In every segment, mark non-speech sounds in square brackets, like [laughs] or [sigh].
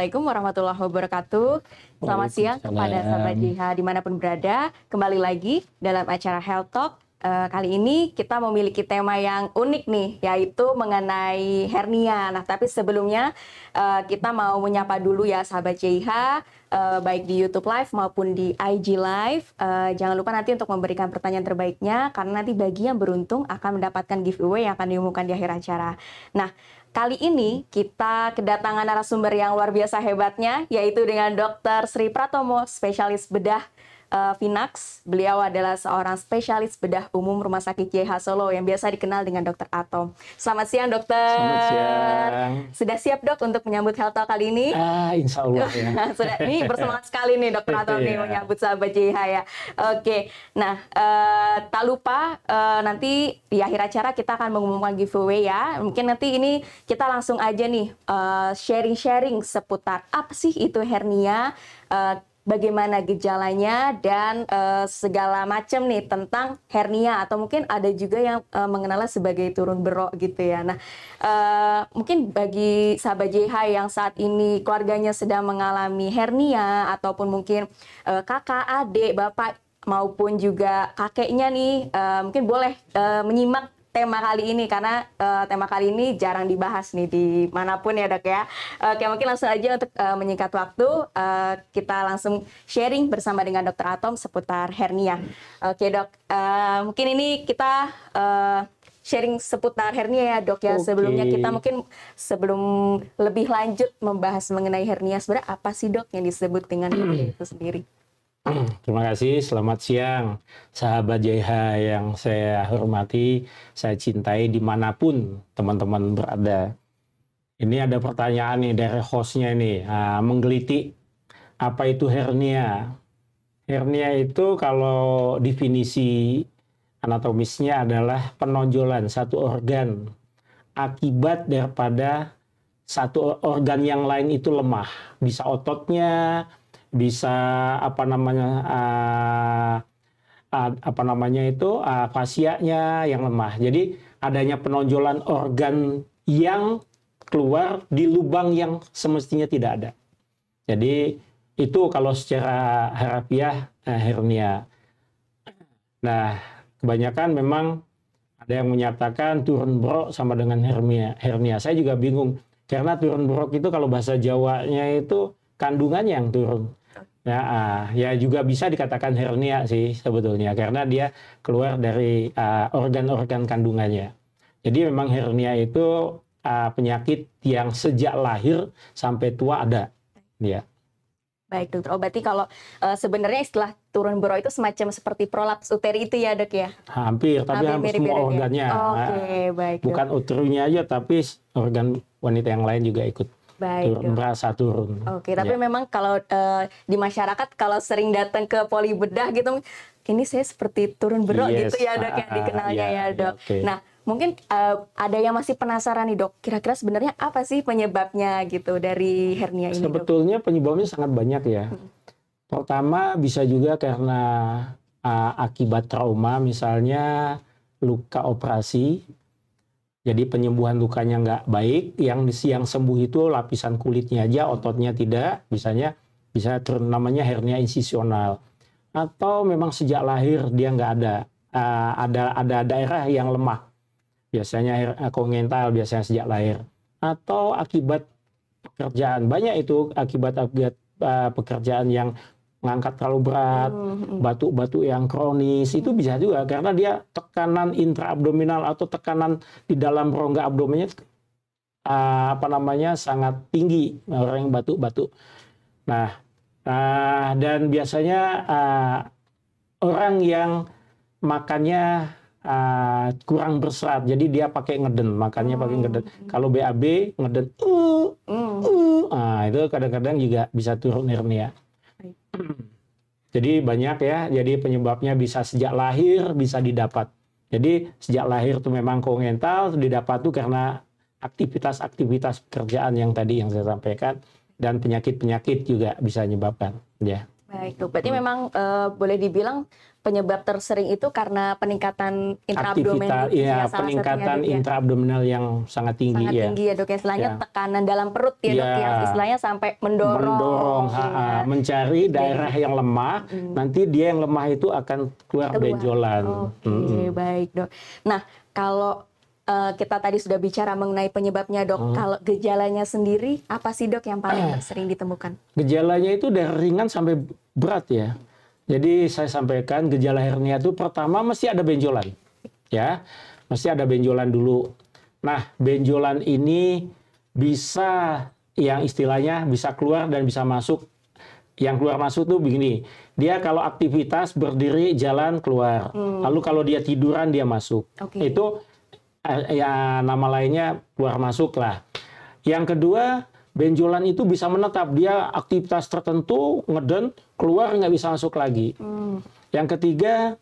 Assalamualaikum warahmatullahi wabarakatuh. Selamat siang kepada sahabat Jiha dimanapun berada. Kembali lagi dalam acara Health Talk. Uh, kali ini kita memiliki tema yang unik nih, yaitu mengenai hernia. Nah, tapi sebelumnya uh, kita mau menyapa dulu ya sahabat JIH, uh, eh, baik di YouTube Live maupun di IG Live. Uh, jangan lupa nanti untuk memberikan pertanyaan terbaiknya, karena nanti bagi yang beruntung akan mendapatkan giveaway yang akan diumumkan di akhir acara. Nah, Kali ini kita kedatangan narasumber yang luar biasa hebatnya, yaitu dengan Dr. Sri Pratomo, spesialis bedah uh, eh, Finax. Beliau adalah seorang spesialis bedah umum Rumah Sakit JH Solo yang biasa dikenal dengan Dokter Atom. Selamat siang dokter. Selamat siang. Sudah siap dok untuk menyambut Health kali ini? Ah, insya Allah ya. [laughs] Sudah. Ini bersemangat sekali nih Dokter Atom nih iya. menyambut sahabat JH ya. Oke. Nah, uh, tak lupa uh, nanti di akhir acara kita akan mengumumkan giveaway ya. Mungkin nanti ini kita langsung aja nih sharing-sharing uh, seputar apa sih itu hernia. Uh, bagaimana gejalanya dan uh, segala macam nih tentang hernia atau mungkin ada juga yang uh, mengenalnya sebagai turun berok gitu ya. Nah, uh, mungkin bagi sahabat JH yang saat ini keluarganya sedang mengalami hernia ataupun mungkin uh, kakak, adik, bapak maupun juga kakeknya nih uh, mungkin boleh uh, menyimak tema kali ini karena uh, tema kali ini jarang dibahas nih dimanapun ya dok ya. Oke mungkin langsung aja untuk uh, menyingkat waktu uh, kita langsung sharing bersama dengan dokter Atom seputar hernia. Oke dok uh, mungkin ini kita uh, sharing seputar hernia ya dok ya. Okay. Sebelumnya kita mungkin sebelum lebih lanjut membahas mengenai hernia sebenarnya apa sih dok yang disebut dengan hernia itu sendiri? Mm, terima kasih, selamat siang sahabat JH yang saya hormati, saya cintai dimanapun teman-teman berada. Ini ada pertanyaan nih dari hostnya nih, nah, menggelitik apa itu hernia. Hernia itu kalau definisi anatomisnya adalah penonjolan satu organ akibat daripada satu organ yang lain itu lemah. Bisa ototnya, bisa apa namanya uh, uh, apa namanya itu uh, fasiaknya yang lemah. Jadi adanya penonjolan organ yang keluar di lubang yang semestinya tidak ada. Jadi itu kalau secara harafiah uh, hernia. Nah, kebanyakan memang ada yang menyatakan turun brok sama dengan hernia. Hernia saya juga bingung karena turun brok itu kalau bahasa Jawanya itu kandungan yang turun. Ya, uh, ya juga bisa dikatakan hernia sih sebetulnya karena dia keluar dari ah, organ-organ uh, kandungannya. Jadi memang hernia itu uh, penyakit yang sejak lahir sampai tua ada, ya. Baik dokter, oh berarti kalau uh, sebenarnya istilah turun bro itu semacam seperti prolaps uteri itu ya dok ya? Hampir, tapi hampir, hampir semua ya? organnya. Ya? Oh, Oke, okay, baik. Bukan dok. uterunya aja, tapi organ wanita yang lain juga ikut. Baik. Turun, merasa turun. Oke, tapi ya. memang kalau uh, di masyarakat kalau sering datang ke poli bedah gitu, ini saya seperti turun berat yes. gitu ya dok, ya, ah, yang ah, dikenalnya ya, ya, ya dok. Okay. Nah, mungkin uh, ada yang masih penasaran nih dok, kira-kira sebenarnya apa sih penyebabnya gitu dari hernia ini? Sebetulnya dok? penyebabnya sangat banyak ya. Hmm. Pertama bisa juga karena uh, akibat trauma, misalnya luka operasi jadi penyembuhan lukanya nggak baik, yang siang sembuh itu lapisan kulitnya aja, ototnya tidak, misalnya bisa ter, namanya hernia insisional. Atau memang sejak lahir dia nggak ada, uh, ada ada daerah yang lemah, biasanya eh, kongental, biasanya sejak lahir. Atau akibat pekerjaan, banyak itu akibat-akibat uh, eh, pekerjaan yang ngangkat terlalu berat, hmm, hmm. batu-batu yang kronis itu bisa juga karena dia tekanan intraabdominal atau tekanan di dalam rongga abdomennya uh, apa namanya sangat tinggi nah, orang yang batu-batu. Nah, nah dan biasanya uh, orang yang makannya uh, kurang berserat. Jadi dia pakai ngeden, makannya pakai hmm, ngeden. Kalau BAB ngeden uh, uh, uh, nah, itu kadang-kadang juga bisa turun hernia. Jadi banyak ya, jadi penyebabnya bisa sejak lahir bisa didapat. Jadi sejak lahir itu memang kongental didapat itu karena aktivitas-aktivitas pekerjaan yang tadi yang saya sampaikan dan penyakit-penyakit juga bisa menyebabkan ya. Baik, Berarti memang uh, boleh dibilang penyebab tersering itu karena peningkatan intraabdominal iya, ya, ya peningkatan intraabdominal yang sangat tinggi sangat ya. tinggi ya dok ya istilahnya ya. tekanan dalam perut ya, ya dok ya iya. istilahnya sampai mendorong mendorong ya. ha mencari daerah yang lemah hmm. nanti dia yang lemah itu akan keluar benjolan oke okay, hmm. baik dok nah kalau eh, kita tadi sudah bicara mengenai penyebabnya dok. Hmm. Kalau gejalanya sendiri apa sih dok yang paling [clears throat] sering ditemukan? Gejalanya itu dari ringan sampai berat ya. Jadi saya sampaikan gejala hernia itu pertama mesti ada benjolan. Ya, mesti ada benjolan dulu. Nah, benjolan ini bisa yang istilahnya bisa keluar dan bisa masuk. Yang keluar masuk tuh begini, dia kalau aktivitas berdiri jalan keluar, hmm. lalu kalau dia tiduran dia masuk. Okay. Itu eh, ya nama lainnya keluar masuk lah. Yang kedua benjolan itu bisa menetap, dia aktivitas tertentu ngeden keluar nggak bisa masuk lagi. Hmm. Yang ketiga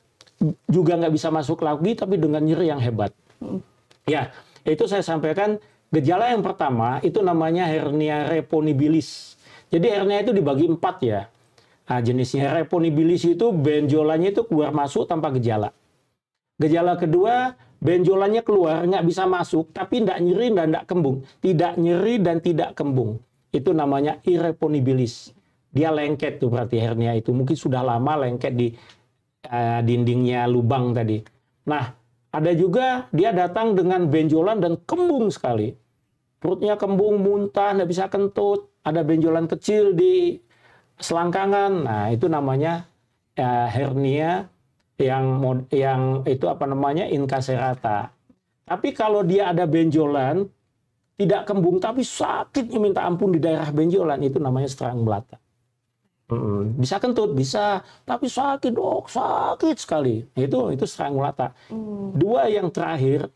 juga nggak bisa masuk lagi tapi dengan nyeri yang hebat. Hmm. Ya, itu saya sampaikan gejala yang pertama itu namanya hernia reponibilis. Jadi hernia itu dibagi empat ya. Nah, jenisnya reponibilis itu benjolannya itu keluar masuk tanpa gejala. Gejala kedua, benjolannya keluar, nggak bisa masuk, tapi nggak nyeri dan nggak kembung. Tidak nyeri dan tidak kembung. Itu namanya irreponibilis dia lengket tuh berarti hernia itu mungkin sudah lama lengket di uh, dindingnya lubang tadi. Nah, ada juga dia datang dengan benjolan dan kembung sekali. Perutnya kembung, muntah, nggak bisa kentut, ada benjolan kecil di selangkangan. Nah, itu namanya uh, hernia yang yang itu apa namanya inkaserata. Tapi kalau dia ada benjolan, tidak kembung tapi sakitnya minta ampun di daerah benjolan itu namanya serang belata. Mm-mm. Bisa kentut, bisa, tapi sakit dok, sakit sekali. Itu itu strangulata. Mm. Dua yang terakhir,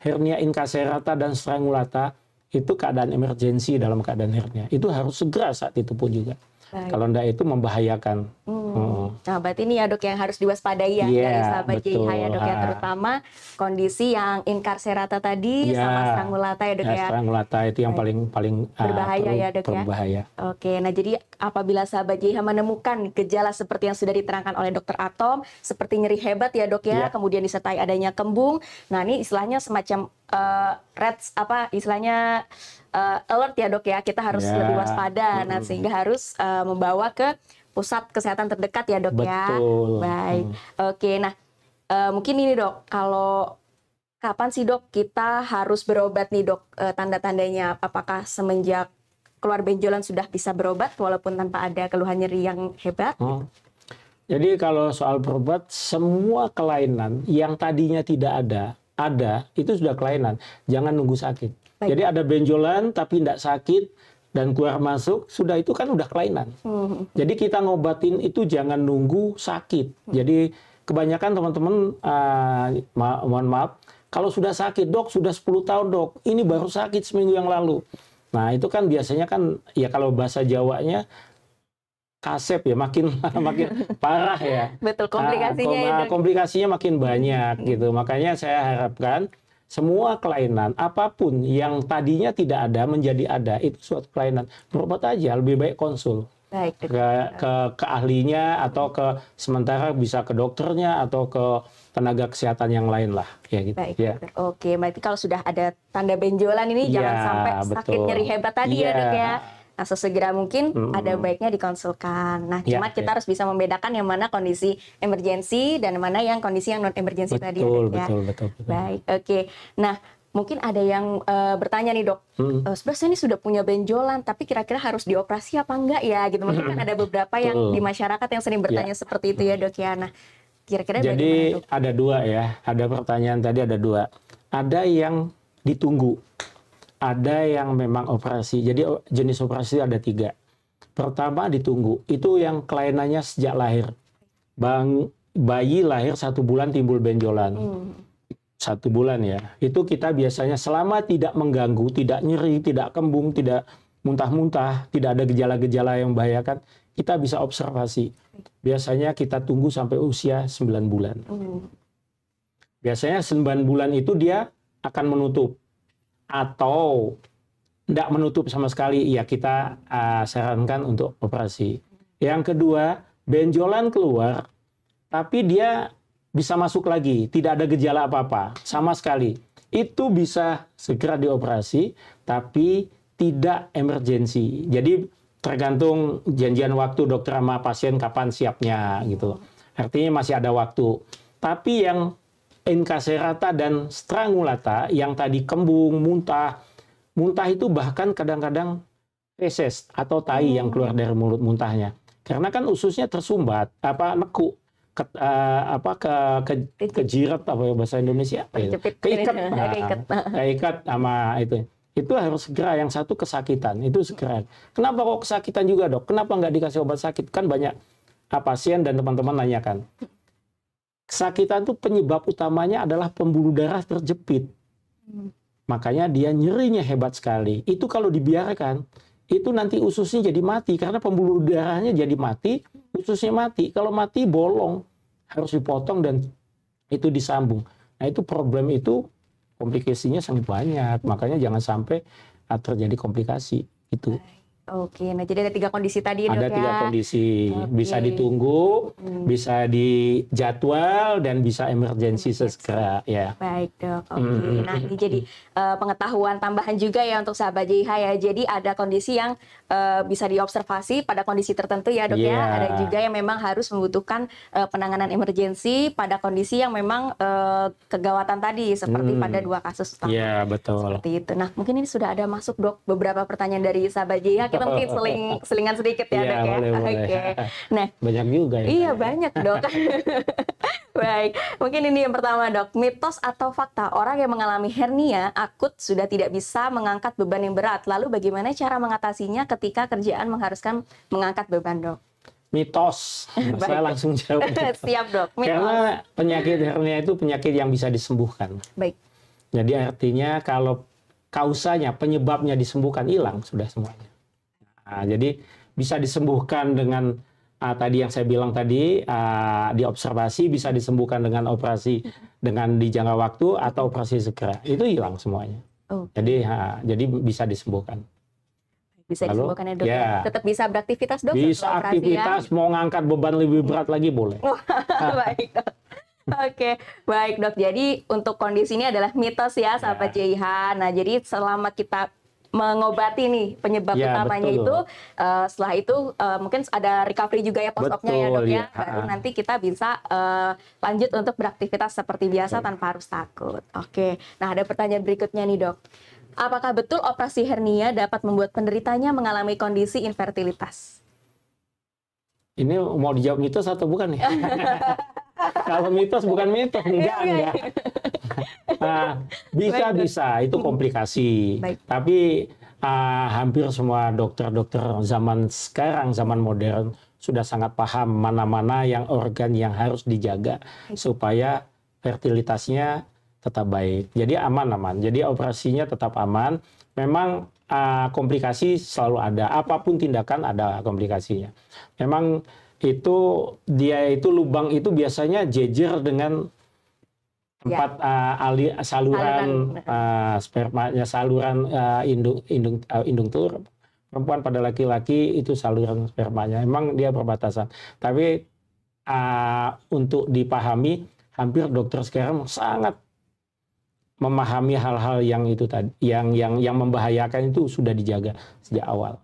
hernia inkaserata dan strangulata itu keadaan emergensi dalam keadaan hernia. Itu harus segera saat itu pun juga. Baik. Kalau tidak itu membahayakan. Hmm. Hmm. Nah, berarti ini ya dok yang harus diwaspadai ya yeah, dari sahabat JIH ya dok ya ah. terutama kondisi yang inkarserata tadi yeah. sama strangulata ya dok nah, ya. ya. itu yang paling paling ah, berbahaya uh, ya dok ya. Berbahaya. Oke, nah jadi apabila sahabat JIH menemukan gejala seperti yang sudah diterangkan oleh dokter Atom seperti nyeri hebat ya dok ya, yeah. kemudian disertai adanya kembung. Nah, ini istilahnya semacam uh, eh, red apa istilahnya uh, alert ya dok ya kita harus yeah. lebih waspada. Nah sehingga harus uh, membawa ke pusat kesehatan terdekat ya dok ya. Betul. ya. Baik. mm. Oke. Nah uh, mungkin ini dok kalau kapan sih dok kita harus berobat nih dok uh, tanda-tandanya apakah semenjak keluar benjolan sudah bisa berobat walaupun tanpa ada keluhan nyeri yang hebat mm. jadi kalau soal berobat semua kelainan yang tadinya tidak ada ada itu sudah kelainan jangan nunggu sakit Baik. Jadi ada benjolan tapi tidak sakit dan keluar masuk sudah itu kan udah kelainan. Hmm. Jadi kita ngobatin itu jangan nunggu sakit. Hmm. Jadi kebanyakan teman-teman uh, mohon maaf kalau sudah sakit dok sudah 10 tahun dok ini baru sakit seminggu yang lalu. Nah itu kan biasanya kan ya kalau bahasa Jawanya kasep ya makin [laughs] makin parah ya. Betul ah, komplikasinya. Nah, koma, ya, komplikasinya makin banyak hmm. gitu. Makanya saya harapkan semua kelainan apapun yang tadinya tidak ada menjadi ada itu suatu kelainan. Berobat aja lebih baik konsul. Baik, ke, ke ke ahlinya atau ke sementara bisa ke dokternya atau ke tenaga kesehatan yang lain lah ya gitu Baik, ya. Dokter. Oke, berarti kalau sudah ada tanda benjolan ini ya, jangan sampai betul. sakit nyeri hebat tadi ya, ya dok ya. Nah, sesegera mungkin hmm. ada baiknya dikonsulkan. Nah, ya, cuma kita yeah. harus bisa membedakan yang mana kondisi emergensi dan mana yang kondisi yang non emergensi tadi. Betul, ya. betul, betul, betul. Baik, oke. Okay. Nah, mungkin ada yang uh, bertanya nih dok, hmm. uh, sebenarnya ini sudah punya benjolan, tapi kira-kira harus dioperasi apa enggak ya? Gitu mungkin kan ada beberapa yang di masyarakat yang sering ya. bertanya yeah. seperti itu ya dok ya. Nah, kira-kira jadi bagaimana, dok? ada dua ya, ada pertanyaan tadi ada dua, ada yang ditunggu, ada yang memang operasi. Jadi jenis operasi ada tiga. Pertama ditunggu, itu yang kelainannya sejak lahir. Bang bayi lahir satu bulan timbul benjolan. Hmm. Satu bulan ya. Itu kita biasanya selama tidak mengganggu, tidak nyeri, tidak kembung, tidak muntah-muntah, tidak ada gejala-gejala yang membahayakan, kita bisa observasi. Biasanya kita tunggu sampai usia 9 bulan. Hmm. Biasanya 9 bulan itu dia akan menutup atau tidak menutup sama sekali, ya kita uh, sarankan untuk operasi. Yang kedua, benjolan keluar, tapi dia bisa masuk lagi, tidak ada gejala apa-apa, sama sekali. Itu bisa segera dioperasi, tapi tidak emergensi. Jadi tergantung janjian waktu dokter sama pasien kapan siapnya gitu. Artinya masih ada waktu. Tapi yang encaserata dan strangulata yang tadi kembung, muntah. Muntah itu bahkan kadang-kadang feses atau tai hmm. yang keluar dari mulut muntahnya. Karena kan ususnya tersumbat, apa neku, ke, uh, apa ke, ke kejirat apa ya, bahasa Indonesia apa ya? itu? [laughs] Nah, keikat. keikat. sama itu. Itu harus segera yang satu kesakitan, itu segera. Kenapa kok kesakitan juga, Dok? Kenapa nggak dikasih obat sakit? Kan banyak ah, pasien dan teman-teman nanyakan Kesakitan itu penyebab utamanya adalah pembuluh darah terjepit. Makanya dia nyerinya hebat sekali. Itu kalau dibiarkan, itu nanti ususnya jadi mati karena pembuluh darahnya jadi mati, ususnya mati. Kalau mati bolong, harus dipotong dan itu disambung. Nah, itu problem itu komplikasinya sangat banyak. Makanya jangan sampai terjadi komplikasi itu. Oke, nah jadi ada tiga kondisi tadi Ada dok, tiga ya? kondisi, Oke. bisa ditunggu, hmm. bisa dijadwal dan bisa emergensi sesegera ya. Baik dok, oke. Hmm. hmm nah hmm, ini hmm. jadi uh, pengetahuan tambahan juga ya untuk sahabat JIH ya. Jadi ada kondisi yang uh, bisa diobservasi pada kondisi tertentu ya dok yeah. ya. Iya. Ada juga yang memang harus membutuhkan uh, penanganan emergensi pada kondisi yang memang uh, kegawatan tadi seperti hmm. pada dua kasus tadi Iya yeah, betul. Seperti itu. Nah mungkin ini sudah ada masuk dok beberapa pertanyaan dari sahabat JIH kita mungkin seling, [laughs] selingan sedikit ya, ya dok ya. Boleh, Oke. Boleh. Nah, banyak juga ya. Iya ya. banyak dok. [laughs] Baik, mungkin ini yang pertama dok. Mitos atau fakta orang yang mengalami hernia akut sudah tidak bisa mengangkat beban yang berat. Lalu bagaimana cara mengatasinya ketika kerjaan mengharuskan mengangkat beban dok? mitos. [laughs] Nah, saya langsung jawab. Siap dok. Mitos. Karena penyakit hernia itu penyakit yang bisa disembuhkan. Baik. Jadi artinya kalau kausanya, penyebabnya disembuhkan hilang sudah semuanya. Nah, jadi bisa disembuhkan dengan uh, tadi yang saya bilang tadi uh, ah, diobservasi bisa disembuhkan dengan operasi dengan dijangka waktu atau operasi segera itu hilang semuanya. Oh. Jadi uh, jadi bisa disembuhkan. Bisa Lalu, disembuhkan ya dok. Yeah. Ya. Tetap bisa beraktivitas dok. Bisa ya? aktivitas mau ngangkat beban lebih berat lagi boleh. Oh, [laughs] baik dok. Oke, okay. baik dok. Jadi untuk kondisi ini adalah mitos ya, sahabat yeah. Nah, jadi selama kita mengobati nih penyebab ya, utamanya betul. itu. Uh, setelah itu uh, mungkin ada recovery juga ya postopnya ya dok ya. Iya. Baru nanti kita bisa uh, lanjut untuk beraktivitas seperti biasa betul. tanpa harus takut. Oke. Nah ada pertanyaan berikutnya nih dok. Apakah betul operasi hernia dapat membuat penderitanya mengalami kondisi infertilitas? Ini mau dijawab mitos atau bukan nih? Ya? [laughs] Kalau mitos bukan mitos, iya, enggak iya, enggak. Iya. Nah, bisa bisa itu komplikasi. Baik. Tapi uh, hampir semua dokter-dokter zaman sekarang, zaman modern sudah sangat paham mana-mana yang organ yang harus dijaga supaya fertilitasnya tetap baik. Jadi aman-aman. Jadi operasinya tetap aman. Memang uh, komplikasi selalu ada. Apapun tindakan ada komplikasinya. Memang itu dia itu lubang itu biasanya jejer dengan ya. empat ya. uh, ali, saluran, Uh, spermanya saluran uh, indung indung uh, indung telur perempuan pada laki-laki itu saluran spermanya emang dia perbatasan tapi uh, untuk dipahami hampir dokter sekarang sangat memahami hal-hal yang itu tadi yang yang yang membahayakan itu sudah dijaga sejak awal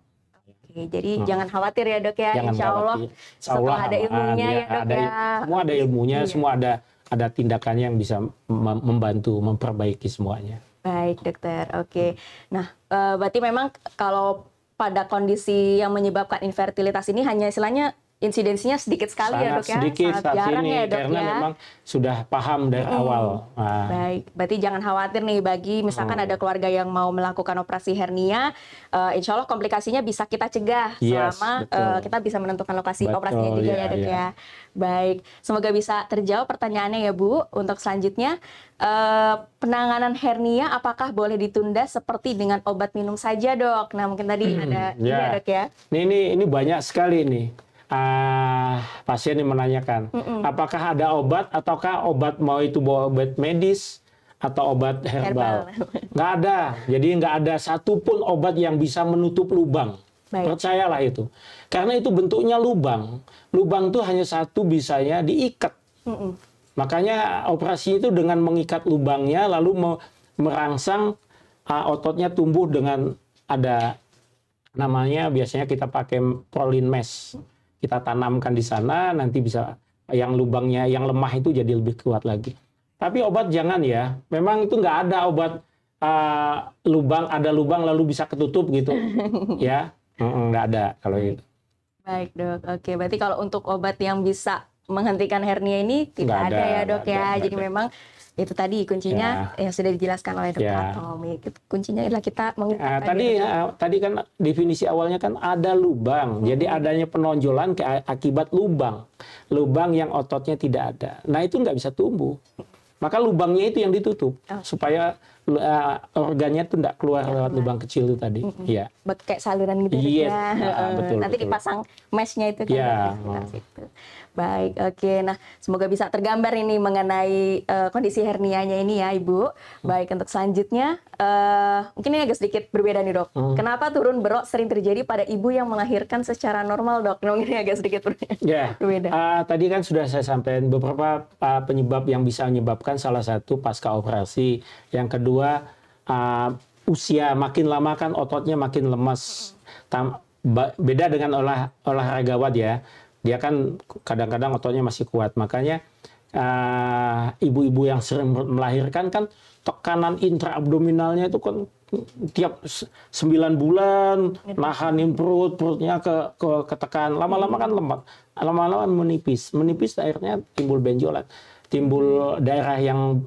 jadi hmm. jangan khawatir ya dok ya. Jangan Insya Allah, Insya Allah ada ilmunya ya, ya dok ada, ya. Semua ada ilmunya, iya. semua ada ada tindakannya yang bisa membantu memperbaiki semuanya. Baik dokter, oke. Nah, eh, berarti memang kalau pada kondisi yang menyebabkan infertilitas ini hanya istilahnya insidensinya sedikit sekali ya, Sangat ya dok ya sedikit Sangat saat jarang ini, ya dok karena ya. memang sudah paham dari hmm. awal nah. baik berarti jangan khawatir nih bagi misalkan hmm. ada keluarga yang mau melakukan operasi hernia uh, insya Allah komplikasinya bisa kita cegah yes, selama uh, kita bisa menentukan lokasi betul, operasinya juga ya, ya dok ya. ya baik semoga bisa terjawab pertanyaannya ya bu untuk selanjutnya uh, penanganan hernia apakah boleh ditunda seperti dengan obat minum saja dok nah mungkin tadi hmm, ada ya, ya dok ya ini ini, ini banyak sekali nih uh, pasien yang menanyakan, mm -mm. apakah ada obat ataukah obat mau itu obat medis atau obat herbal? Gak Nggak ada. Jadi nggak ada satupun obat yang bisa menutup lubang. Baik. Percayalah itu. Karena itu bentuknya lubang. Lubang itu hanya satu bisanya diikat. Mm -mm. Makanya operasi itu dengan mengikat lubangnya lalu me merangsang uh, ototnya tumbuh dengan ada namanya biasanya kita pakai prolin mesh kita tanamkan di sana nanti bisa yang lubangnya yang lemah itu jadi lebih kuat lagi. Tapi obat jangan ya. Memang itu nggak ada obat uh, lubang ada lubang lalu bisa ketutup gitu. [laughs] ya, nggak ada kalau itu. Baik dok. Oke, berarti kalau untuk obat yang bisa menghentikan hernia ini tidak ada, ada ya dok ada, ya. Jadi ada. memang itu tadi kuncinya ya. yang sudah dijelaskan oleh Dr. Ya. Tommy. Kuncinya adalah kita meng ya, tadi ya, tadi kan definisi awalnya kan ada lubang. Hmm. Jadi adanya penonjolan ke akibat lubang. Lubang yang ototnya tidak ada. Nah, itu nggak bisa tumbuh. Maka lubangnya itu yang ditutup oh. supaya uh, organnya tuh tidak keluar ya, lewat lubang kecil itu tadi. Mm -hmm. Buat Kayak saluran gitu. Iya. Yes. uh, ah, betul. Nanti betul. dipasang meshnya itu kan. Iya. Oh. Gitu. Baik, oke. Okay. Nah, semoga bisa tergambar ini mengenai uh, kondisi hernianya ini ya, Ibu. Hmm. Baik, untuk selanjutnya uh, mungkin ini agak sedikit berbeda nih, Dok. Hmm. Kenapa turun berok sering terjadi pada ibu yang melahirkan secara normal, Dok? Nah, mungkin ini agak sedikit iya. berbeda. Yeah. berbeda. Uh, tadi kan sudah saya sampaikan beberapa uh, penyebab yang bisa menyebabkan salah satu pasca operasi yang kedua, uh, usia makin lama kan ototnya makin lemas. Tam beda dengan olah olahragawan ya. Dia kan kadang-kadang ototnya masih kuat. Makanya ah, ibu-ibu uh, yang sering melahirkan kan tekanan intraabdominalnya itu kan tiap 9 bulan nahanin perut perutnya ke ke ketekan lama-lama kan lemak lama-lama menipis menipis akhirnya timbul benjolan timbul daerah yang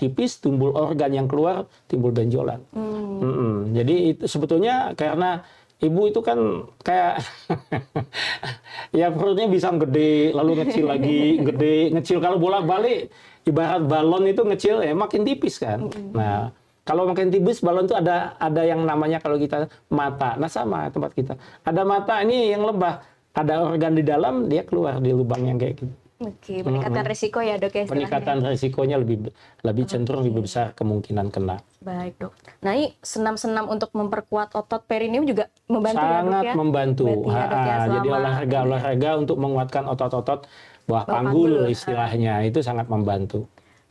tipis timbul organ yang keluar timbul benjolan. Hmm. Mm Jadi itu sebetulnya karena ibu itu kan kayak [laughs] ya perutnya bisa gede lalu ngecil lagi [laughs] gede ngecil kalau bolak balik ibarat balon itu ngecil ya makin tipis kan. Hmm. Nah kalau makin tipis balon itu ada ada yang namanya kalau kita mata. Nah sama tempat kita ada mata ini yang lebah ada organ di dalam dia keluar di lubang yang kayak gitu. Oke, peningkatan hmm. risiko ya dok ya. Peningkatan risikonya lebih lebih cenderung lebih besar kemungkinan kena. Baik dok. Nah ini senam-senam untuk memperkuat otot perineum juga membantu ya, Sangat ya dok membantu. ya, dok, ya, Jadi olahraga-olahraga untuk menguatkan otot-otot bawah, panggul, panggul istilahnya itu sangat membantu.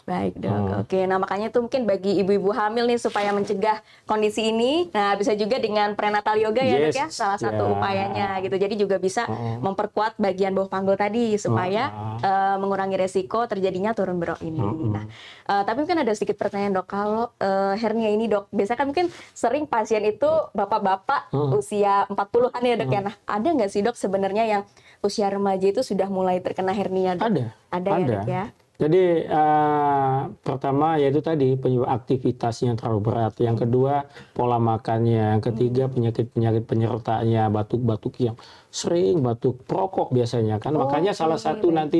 Baik dok, hmm. oke. Nah makanya itu mungkin bagi ibu-ibu hamil nih supaya mencegah kondisi ini. Nah bisa juga dengan prenatal yoga yes. ya dok ya, salah satu ya. upayanya gitu. Jadi juga bisa hmm. memperkuat bagian bawah panggul tadi supaya hmm. uh, mengurangi resiko terjadinya turun berok ini. Hmm. Nah, uh, tapi mungkin ada sedikit pertanyaan dok, kalau uh, hernia ini dok, biasanya kan mungkin sering pasien itu bapak-bapak hmm. usia 40-an ya dok ya. hmm. ya. Nah ada nggak sih dok sebenarnya yang usia remaja itu sudah mulai terkena hernia dok? Ada. Ada, ya, ada. ya dok ya? Jadi uh, pertama yaitu tadi penyebab aktivitasnya terlalu berat, yang kedua pola makannya, yang ketiga hmm. penyakit-penyakit penyertanya, batuk-batuk yang sering batuk perokok biasanya kan. Oh, Makanya salah iya, iya, satu iya. nanti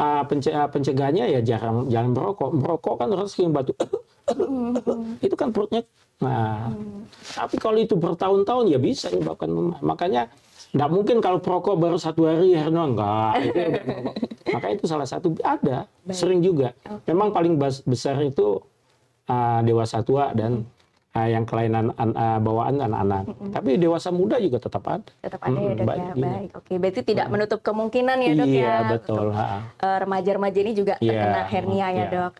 uh, pence eh, pencegahannya ya jarang jangan merokok. Merokok kan harus sering batuk. Hmm. itu kan perutnya. Nah, hmm. tapi kalau itu bertahun-tahun ya bisa bahkan Makanya Nggak mungkin kalau perokok baru satu hari ya enggak. [laughs] Itu Maka itu salah satu ada Baik. sering juga. Okay. Memang paling besar itu uh, dewasa tua dan uh, yang kelainan an, uh, bawaan anak-anak. Mm -hmm. Tapi dewasa muda juga tetap ada. Tetap ada mm -hmm. ya dok ya. Baik. Oke, berarti tidak hmm. menutup kemungkinan ya dok iya, ya. Iya betul. remaja eh, remaja-remaja ini juga yeah. terkena hernia ya yeah. dok.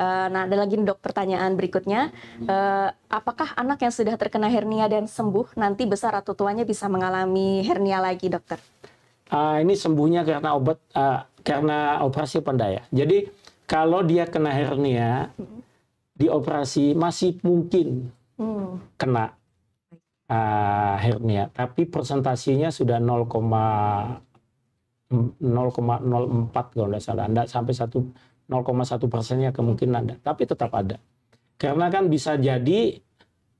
Uh, nah, ada lagi dok pertanyaan berikutnya. Uh, apakah anak yang sudah terkena hernia dan sembuh nanti besar atau tuanya bisa mengalami hernia lagi, dokter? Uh, ini sembuhnya karena obat, uh, karena operasi pendaya. Jadi kalau dia kena hernia, hmm. di operasi masih mungkin hmm. kena uh, hernia, tapi presentasinya sudah 0,04 kalau tidak salah, tidak sampai satu 0,1 persennya kemungkinan ada, tapi tetap ada. Karena kan bisa jadi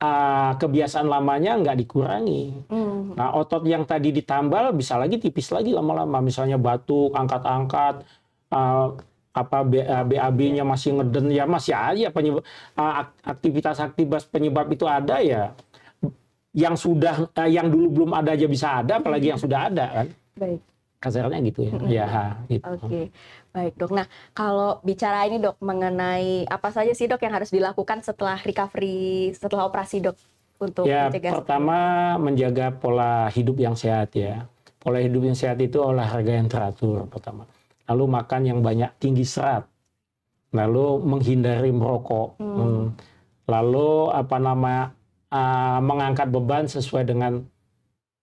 uh, kebiasaan lamanya nggak dikurangi. Hmm. Nah otot yang tadi ditambal bisa lagi tipis lagi lama-lama. Misalnya batuk, angkat-angkat, uh, apa BAB-nya ah, masih ngeden ya masih aja penyebab uh, aktivitas aktivitas penyebab itu ada ya yang sudah uh, yang dulu belum ada aja bisa ada apalagi yang sudah ada kan baik kasarnya gitu ya. Ya, gitu. Oke. Okay. Baik, Dok. Nah, kalau bicara ini, Dok, mengenai apa saja sih, Dok, yang harus dilakukan setelah recovery setelah operasi, Dok? Untuk ya, mencegah pertama menjaga pola hidup yang sehat ya. Pola hidup yang sehat itu olahraga yang teratur pertama. Lalu makan yang banyak tinggi serat. Lalu menghindari merokok. Hmm. hmm. Lalu apa nama uh, mengangkat beban sesuai dengan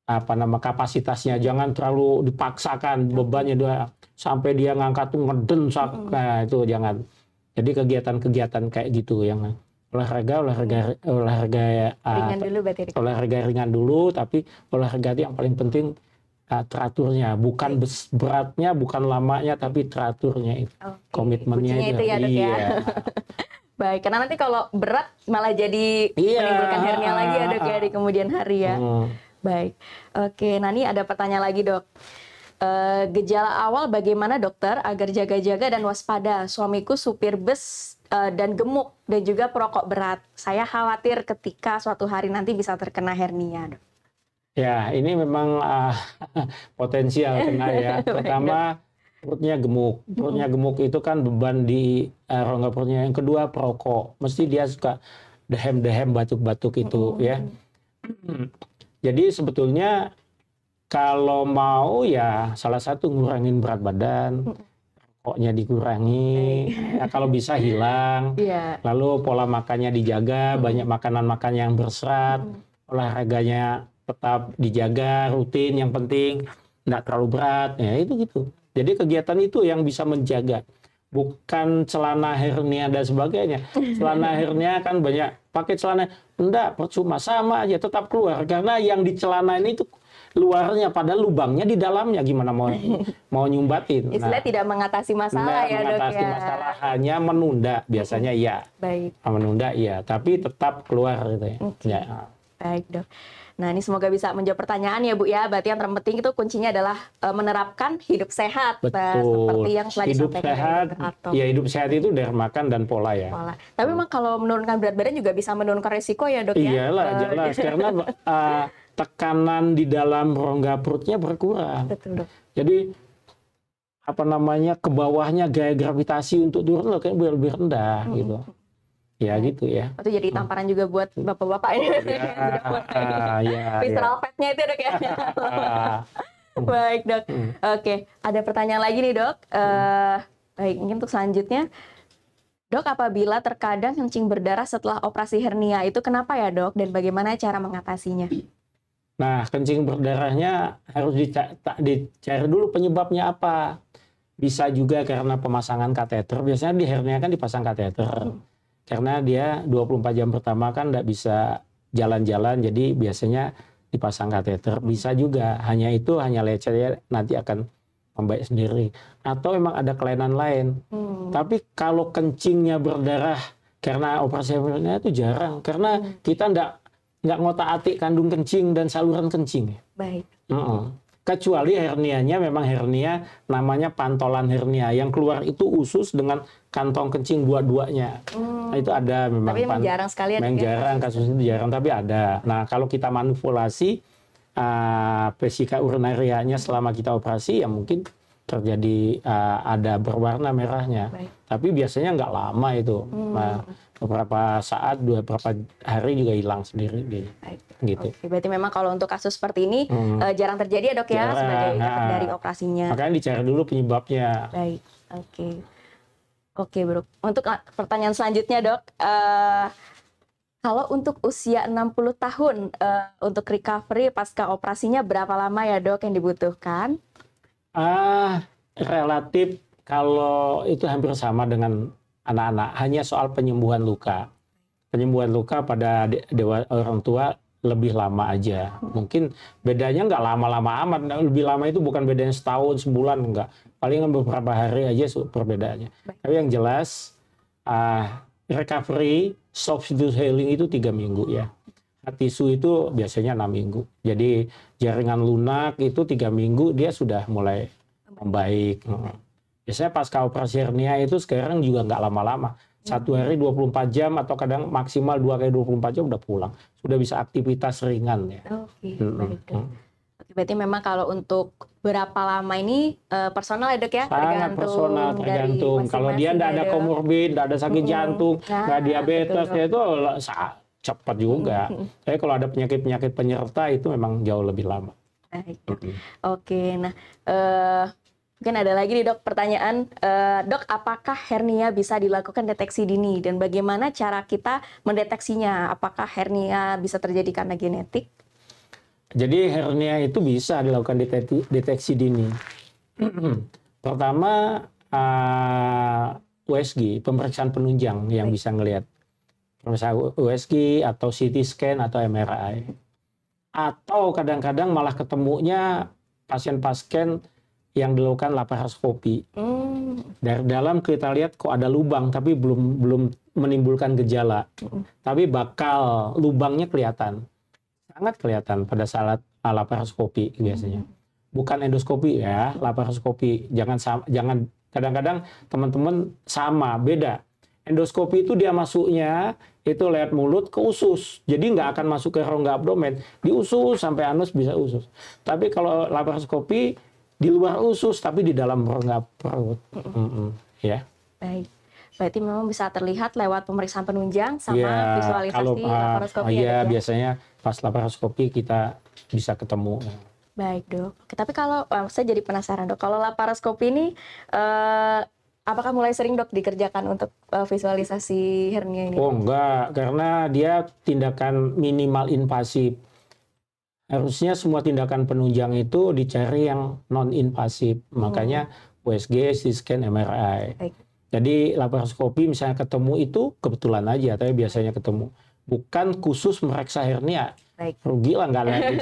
apa nama kapasitasnya jangan terlalu dipaksakan bebannya dia sampai dia ngangkat tuh ngeden sak nah itu jangan jadi kegiatan-kegiatan kayak gitu yang olahraga olahraga olahraga ah, ringan uh, dulu berarti olahraga ringan dulu tapi olahraga itu yang paling penting uh, teraturnya bukan iya. beratnya bukan lamanya tapi teraturnya itu okay. komitmennya itu, ya, ya, iya ya. [laughs] Baik, karena nanti kalau berat malah jadi iya, menimbulkan hernia lagi ya dok ya di ah, kemudian hari ya. Hmm. Baik. Oke, Nani ada pertanyaan lagi, Dok. E, gejala awal bagaimana dokter agar jaga-jaga dan waspada suamiku supir bus e, dan gemuk dan juga perokok berat saya khawatir ketika suatu hari nanti bisa terkena hernia dok. ya ini memang uh, [laughs] potensial kena ya [laughs] pertama perutnya gemuk perutnya gemuk itu kan beban di uh, eh, rongga perutnya yang kedua perokok mesti dia suka dehem dehem batuk batuk itu mm -hmm. ya jadi sebetulnya kalau mau ya salah satu ngurangin berat badan, rokoknya dikurangi, ya, kalau bisa hilang, yeah. lalu pola makannya dijaga, banyak makanan-makan yang berserat, mm. olahraganya tetap dijaga, rutin yang penting, tidak terlalu berat, ya itu gitu. Jadi kegiatan itu yang bisa menjaga, bukan celana hernia dan sebagainya. [laughs] Celana hernia kan banyak pakai celana enggak percuma sama aja tetap keluar karena yang di celana ini itu luarnya pada lubangnya di dalamnya gimana mau [laughs] mau nyumbatin. Istilah tidak mengatasi masalah ya dok masalah, ya. masalah hanya menunda biasanya ya Baik. Menunda ya tapi tetap keluar gitu ya. Okay. ya. Baik dok. Nah, ini semoga bisa menjawab pertanyaan ya, Bu ya. Berarti yang terpenting itu kuncinya adalah uh, menerapkan hidup sehat, Betul. seperti yang telah hidup disampaikan sehat, Ya, hidup sehat itu dari makan dan pola ya. Pola. Tapi memang kalau menurunkan berat badan juga bisa menurunkan resiko ya, Dok Iyalah, ya. Iyalah, jelas karena uh, [laughs] tekanan di dalam rongga perutnya berkurang. Betul, Dok. Jadi apa namanya ke bawahnya gaya gravitasi untuk turun loh kan lebih rendah mm -hmm. gitu ya hmm. gitu ya itu jadi hmm. tamparan juga buat hmm. bapak-bapak ini [laughs] ya, [laughs] [laughs] ah, ya, ya, visceral fatnya itu dok ya baik dok hmm. oke ada pertanyaan lagi nih dok hmm. uh, baik mungkin untuk selanjutnya Dok, apabila terkadang kencing berdarah setelah operasi hernia itu kenapa ya dok? Dan bagaimana cara mengatasinya? Nah, kencing berdarahnya harus dicari dulu penyebabnya apa. Bisa juga karena pemasangan kateter. Biasanya di hernia kan dipasang kateter. Hmm karena dia 24 jam pertama kan tidak bisa jalan-jalan jadi biasanya dipasang kateter bisa juga hanya itu hanya lecet ya nanti akan membaik sendiri atau memang ada kelainan lain hmm. tapi kalau kencingnya berdarah karena operasi hamilnya itu jarang karena hmm. kita tidak nggak ngotak atik kandung kencing dan saluran kencing baik mm -mm kecuali hernianya memang hernia namanya pantolan hernia yang keluar itu usus dengan kantong kencing dua-duanya hmm. nah, itu ada memang tapi jarang sekali ya, memang ya? jarang kasus itu jarang tapi ada nah kalau kita manipulasi uh, vesika urinarianya selama kita operasi ya mungkin terjadi uh, ada berwarna merahnya Baik. tapi biasanya nggak lama itu hmm. nah, beberapa saat dua beberapa hari juga hilang sendiri gitu. Oke, berarti memang kalau untuk kasus seperti ini hmm. uh, jarang terjadi ya dok ya jarang, sebagai efek dari operasinya. Makanya dicari dulu penyebabnya. Baik, oke, oke bro. Untuk pertanyaan selanjutnya dok, uh, kalau untuk usia 60 tahun uh, untuk recovery pasca operasinya berapa lama ya dok yang dibutuhkan? Ah, uh, relatif kalau itu hampir sama dengan anak-anak hanya soal penyembuhan luka. Penyembuhan luka pada dewa orang tua lebih lama aja. Mungkin bedanya nggak lama-lama amat. Nah, lebih lama itu bukan bedanya setahun, sebulan, nggak. Palingan beberapa hari aja perbedaannya. Tapi yang jelas, uh, recovery, substitute healing itu tiga minggu ya. Tisu itu biasanya enam minggu. Jadi jaringan lunak itu tiga minggu dia sudah mulai membaik. Hmm. Biasanya pasca operasi hernia itu sekarang juga nggak lama-lama. Satu hari 24 hmm. jam atau kadang maksimal dua kali 24 jam udah pulang. Sudah bisa aktivitas ringan ya. Oke, okay, berarti memang kalau untuk berapa lama ini eh, personal ya dok ya? Sangat tergantung personal, tergantung. dari kalau dia nggak ada komorbid, nggak ada sakit hmm. jantung, nah, nggak nah, diabetes, ya itu cepat juga. Hmm. Tapi kalau ada penyakit-penyakit penyerta itu memang jauh lebih lama. Ya. Oke, okay, nah uh, Mungkin ada lagi nih dok pertanyaan, uh, dok apakah hernia bisa dilakukan deteksi dini dan bagaimana cara kita mendeteksinya? Apakah hernia bisa terjadi karena genetik? Jadi hernia itu bisa dilakukan deteksi, deteksi dini. [clears throat] Pertama uh, eh, USG, pemeriksaan penunjang yang bisa ngelihat misalnya USG atau CT scan atau MRI. Atau kadang-kadang malah ketemunya pasien pas pasien yang dilakukan laparoskopi. Hmm. Dari dalam kita lihat kok ada lubang tapi belum belum menimbulkan gejala. Hmm. Tapi bakal lubangnya kelihatan. Sangat kelihatan pada saat laparoskopi biasanya. Hmm. Bukan endoskopi ya, laparoskopi. Jangan jangan kadang-kadang teman-teman sama, beda. Endoskopi itu dia masuknya itu lewat mulut ke usus. Jadi nggak akan masuk ke rongga abdomen. Di usus sampai anus bisa usus. Tapi kalau laparoskopi di luar usus tapi di dalam rongga perut. Mm -mm. Ya. Baik. Berarti memang bisa terlihat lewat pemeriksaan penunjang sama yeah, visualisasi kalau, ah, laparoskopi. Iya, ya, biasanya pas laparoskopi kita bisa ketemu. Baik, Dok. Tapi kalau eh, saya jadi penasaran, Dok. Kalau laparoskopi ini eh, apakah mulai sering, Dok, dikerjakan untuk uh, visualisasi hernia ini? Oh, enggak, karena dia tindakan minimal invasif harusnya semua tindakan penunjang itu dicari yang non invasif. Hmm. Makanya USG, CT scan, MRI. Baik. Jadi laparoskopi misalnya ketemu itu kebetulan aja, tapi biasanya ketemu. Bukan khusus mereksa hernia. Baik. Rugi lah nggak lagi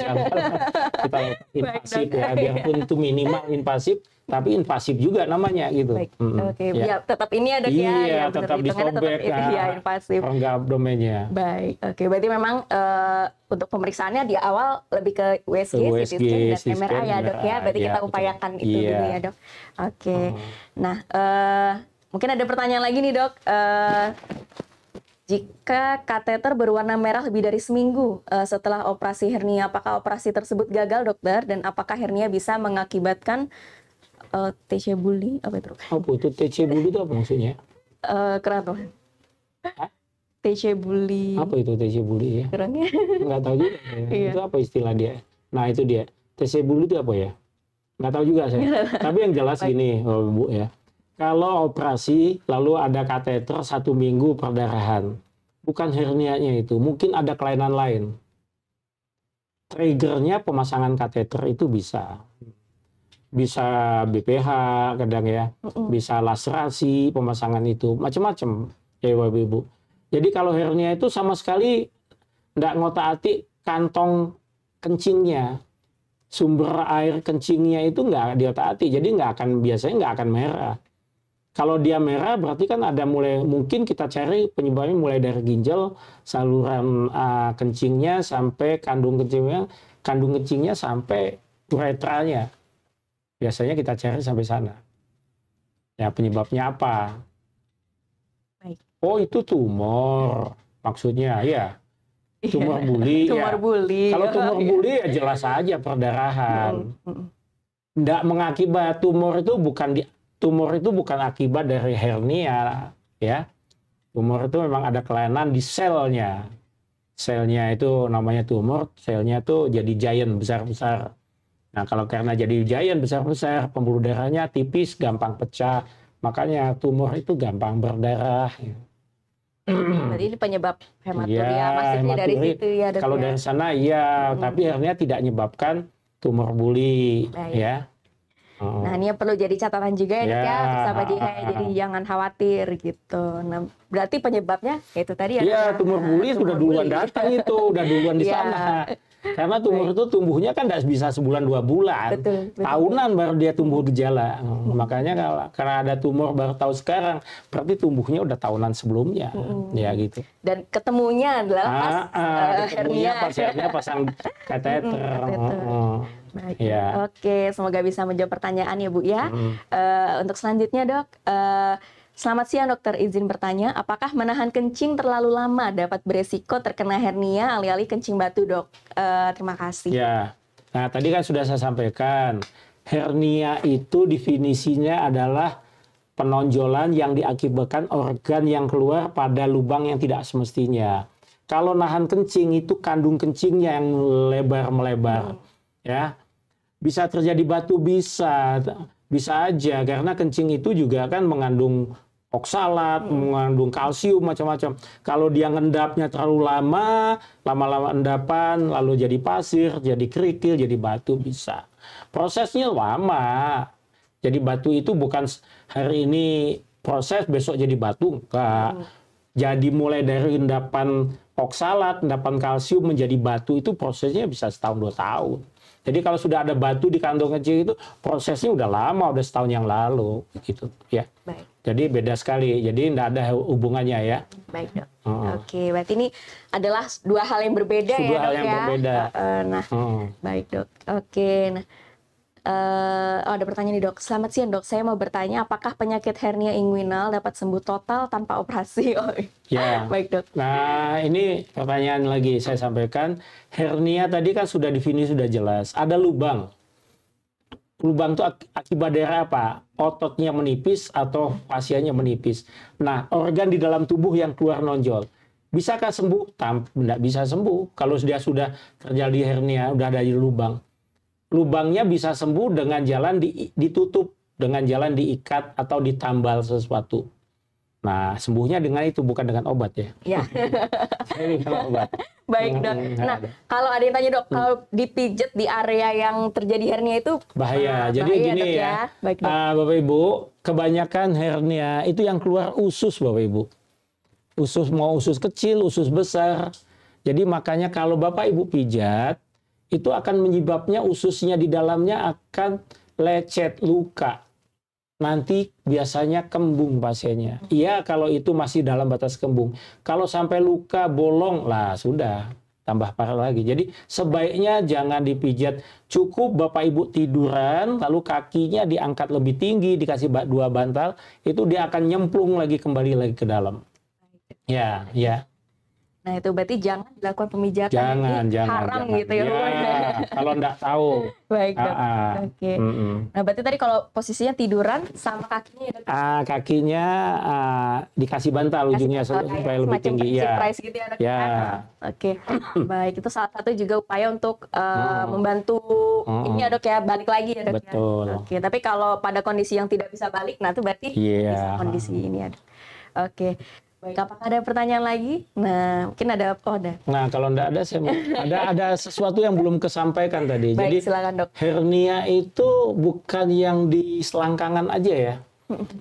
[laughs] Kita invasif ya, biarpun itu minimal invasif, tapi invasif juga namanya gitu. Baik. Hmm. Oke, okay. ya. ya tetap ini ada iya, ya, yang ah, tetap disobek, tetap ya, invasif. Rongga abdomennya. Baik. Oke, berarti memang uh, untuk pemeriksaannya di awal lebih ke USG, USG CT scan dan MRI MRI ya dok ya. Ah, berarti ya, kita upayakan betul. itu iya. dulu ya dok. Oke. Okay. Hmm. Nah, uh, mungkin ada pertanyaan lagi nih dok. Uh, jika kateter berwarna merah lebih dari seminggu uh, setelah operasi hernia, apakah operasi tersebut gagal dokter dan apakah hernia bisa mengakibatkan uh, eh, TC Bully apa itu? Apa itu TC Bully itu apa maksudnya? Uh, eh, keraton. TC Bully. Apa itu TC Bully ya? Kerennya. Enggak tahu juga. Ya. [laughs] Iya. Itu apa istilah dia? Nah itu dia. TC Bully itu apa ya? Nggak tahu juga saya. Tapi yang jelas gini, oh, Bu ya. Kalau operasi lalu ada kateter satu minggu perdarahan. Bukan hernianya itu, mungkin ada kelainan lain. Triggernya pemasangan kateter itu bisa bisa BPH kadang ya, mm bisa laserasi pemasangan itu macam-macam ya Bapak Ibu. Jadi kalau hernia itu sama sekali tidak ngota atik kantong kencingnya, sumber air kencingnya itu nggak diota atik jadi nggak akan biasanya nggak akan merah. Kalau dia merah berarti kan ada mulai mungkin kita cari penyebabnya mulai dari ginjal, saluran uh, kencingnya sampai kandung kencingnya, kandung kencingnya sampai uretranya biasanya kita cari sampai sana. Ya penyebabnya apa? Baik. Oh itu tumor iya. maksudnya ya. Tumor buli. [laughs] tumor ya. buli. Kalau tumor iya. buli ya jelas saja perdarahan. Tidak mm, mm, mm. mengakibat tumor itu bukan di, tumor itu bukan akibat dari hernia ya. Tumor itu memang ada kelainan di selnya. Selnya itu namanya tumor, selnya itu jadi giant besar-besar Nah, kalau karena jadi giant besar-besar, pembuluh darahnya tipis, gampang pecah. Makanya tumor itu gampang berdarah. Jadi ini penyebab hematuria ya, maksudnya hematuri, dari situ ya dok. Ya. Kalau dari sana iya, hmm. tapi akhirnya tidak menyebabkan tumor buli Baik. ya. Oh. Nah ini perlu jadi catatan juga ya, ya. ya ya, Jadi [laughs] jangan khawatir gitu. Nah berarti penyebabnya ya itu tadi ya. Iya tumor buli sudah duluan datang itu, udah duluan di iya. sana karena tumor itu tumbuhnya kan tidak bisa sebulan dua bulan, betul, betul. tahunan baru dia tumbuh gejala. Hmm. Makanya kalau karena ada tumor baru tahu sekarang, berarti tumbuhnya udah tahunan sebelumnya, hmm. ya gitu. Dan ketemunya adalah pas ah, uh, ketemunya pas hernia pasang kateter. Hmm, Baik. Ya. Oke, semoga bisa menjawab pertanyaan ya Bu ya. Hmm. Uh, untuk selanjutnya dok. Uh, Selamat siang dokter, izin bertanya, apakah menahan kencing terlalu lama dapat beresiko terkena hernia alih-alih kencing batu dok? E, terima kasih. Ya, nah tadi kan sudah saya sampaikan, hernia itu definisinya adalah penonjolan yang diakibatkan organ yang keluar pada lubang yang tidak semestinya. Kalau nahan kencing itu kandung kencingnya yang lebar melebar, ya bisa terjadi batu bisa bisa aja karena kencing itu juga kan mengandung oksalat, hmm. mengandung kalsium macam-macam. Kalau dia ngendapnya terlalu lama, lama-lama endapan, lalu jadi pasir, jadi kerikil, jadi batu bisa. Prosesnya lama. Jadi batu itu bukan hari ini proses besok jadi batu enggak. Hmm. Jadi mulai dari endapan oksalat, endapan kalsium menjadi batu itu prosesnya bisa setahun dua tahun. Jadi kalau sudah ada batu di kantong kecil itu prosesnya udah lama, udah setahun yang lalu gitu ya. Baik. Jadi beda sekali. Jadi tidak ada hubungannya ya. Baik dok. Oke, berarti ini adalah dua hal yang berbeda ya, dua ya dok yang ya? Berbeda. nah, baik dok. Oke, nah. Uh, oh, ada pertanyaan nih dok. Selamat siang dok. Saya mau bertanya, apakah penyakit hernia inguinal dapat sembuh total tanpa operasi? [laughs] Oh, ya. Baik dok. Nah ini pertanyaan lagi saya sampaikan. Hernia tadi kan sudah definisi sudah jelas. Ada lubang lubang itu akibat dari apa? Ototnya menipis atau fasianya menipis. Nah, organ di dalam tubuh yang keluar nonjol. Bisakah sembuh? Tidak bisa sembuh. Kalau dia sudah terjadi hernia, sudah ada di lubang. Lubangnya bisa sembuh dengan jalan di, ditutup, dengan jalan diikat atau ditambal sesuatu. Nah, sembuhnya dengan itu bukan dengan obat ya. Iya. kalau [laughs] obat. [laughs] Baik, Dok. Nah, kalau ada yang tanya, Dok, kalau hmm. dipijet di area yang terjadi hernia itu bahaya. Nah, Jadi bahaya, gini ya. ya. Baik, Uh, Bapak Ibu, kebanyakan hernia itu yang keluar usus, Bapak Ibu. Usus mau usus kecil, usus besar. Jadi makanya kalau Bapak Ibu pijat, itu akan menyebabnya ususnya di dalamnya akan lecet, luka nanti biasanya kembung pasiennya. Iya kalau itu masih dalam batas kembung. Kalau sampai luka bolong lah sudah tambah parah lagi. Jadi sebaiknya jangan dipijat. Cukup Bapak Ibu tiduran lalu kakinya diangkat lebih tinggi dikasih dua bantal itu dia akan nyemplung lagi kembali lagi ke dalam. Ya, ya. Nah itu berarti jangan dilakukan pemijakan jangan, ini jangan, haram jangan. gitu ya, ya kalau ndak tahu. [laughs] Baik ah, ah. Oke. Okay. Mm -mm. Nah berarti tadi kalau posisinya tiduran sama kakinya. Ya, ah kakinya ah, dikasih bantal Kasih ujungnya bantal, supaya ya, lebih tinggi ya. Price gitu ya. Ya. Iya. Oke. Okay. [clears throat] Baik itu salah satu juga upaya untuk uh, mm. membantu mm. ini ada ya, kayak balik lagi ya dok. Ya? Betul. Ya. Oke. Okay. Tapi kalau pada kondisi yang tidak bisa balik, nah itu berarti yeah. kondisi ini ada, Oke. Baik. Apakah ada pertanyaan lagi? Nah, mungkin ada apa oh ada. Nah, kalau enggak ada saya ada ada sesuatu yang belum kesampaikan tadi. Baik, Jadi silakan, Dok. Hernia itu bukan yang di selangkangan aja ya.